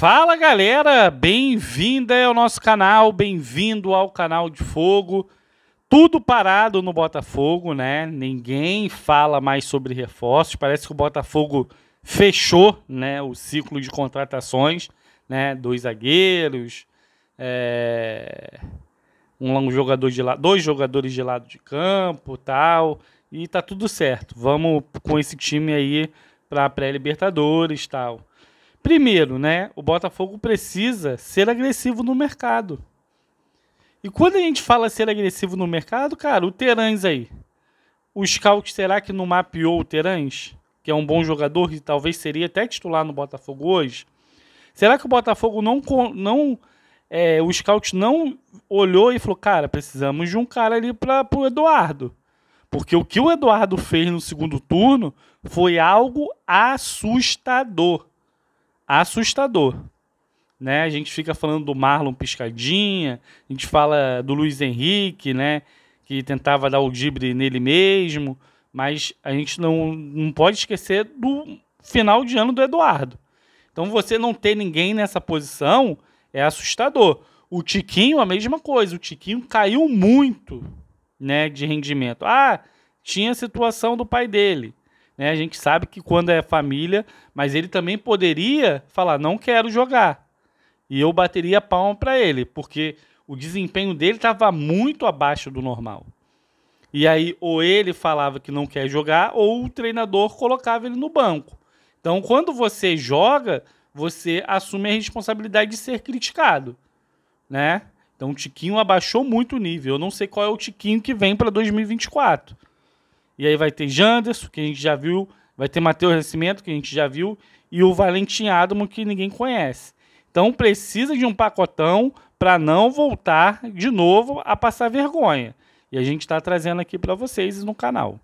Fala galera, bem-vinda ao nosso canal, bem-vindo ao canal de fogo. Tudo parado no Botafogo, né? Ninguém fala mais sobre reforços. Parece que o Botafogo fechou, né, o ciclo de contratações, né? Dois zagueiros, é... um jogador de la... dois jogadores de lado de campo, tal. E tá tudo certo. Vamos com esse time aí para pré-libertadores, tal. Primeiro, né, o Botafogo precisa ser agressivo no mercado. E quando a gente fala ser agressivo no mercado, cara, o Terãs aí. O scout será que não mapeou o Terãs? Que é um bom jogador e talvez seria até titular no Botafogo hoje. Será que o Botafogo não. não é, o scout não olhou e falou: cara, precisamos de um cara ali para o Eduardo. Porque o que o Eduardo fez no segundo turno foi algo assustador assustador. Né? A gente fica falando do Marlon Piscadinha, a gente fala do Luiz Henrique, né? que tentava dar o dibre nele mesmo, mas a gente não, não pode esquecer do final de ano do Eduardo. Então você não ter ninguém nessa posição é assustador. O Tiquinho, a mesma coisa. O Tiquinho caiu muito né, de rendimento. Ah, tinha a situação do pai dele. Né? A gente sabe que quando é família, mas ele também poderia falar: não quero jogar. E eu bateria a palma para ele, porque o desempenho dele estava muito abaixo do normal. E aí, ou ele falava que não quer jogar, ou o treinador colocava ele no banco. Então, quando você joga, você assume a responsabilidade de ser criticado, né? Então, o Tiquinho abaixou muito o nível. Eu não sei qual é o Tiquinho que vem para 2024. E aí vai ter Janderson, que a gente já viu, vai ter Matheus Nascimento, que a gente já viu, e o Valentim Adamo, que ninguém conhece. Então precisa de um pacotão para não voltar de novo a passar vergonha. E a gente está trazendo aqui para vocês no canal.